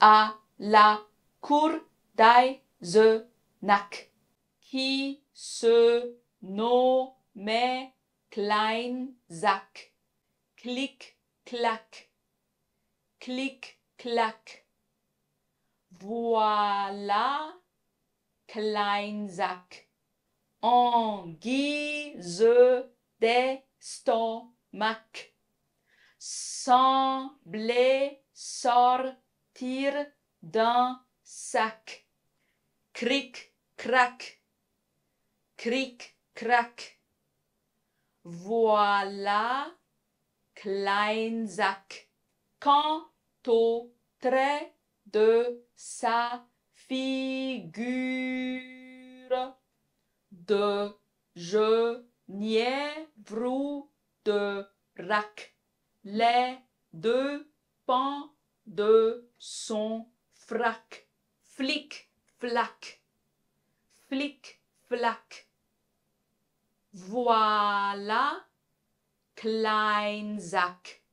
à la cour d'Eisenach, qui se nommait Kleinzak. Clic-clac, clic-clac. Voilà Kleinzak, en guise d'estomac semblait sort tire d'un sac. Cric, crac. Cric, crac. Voilà Kleinsack. Quant au trait de sa figure de genièvre ou de rac, les deux pans de son frac. Flic, flac. Flic, flac. Voilà, Kleinsack.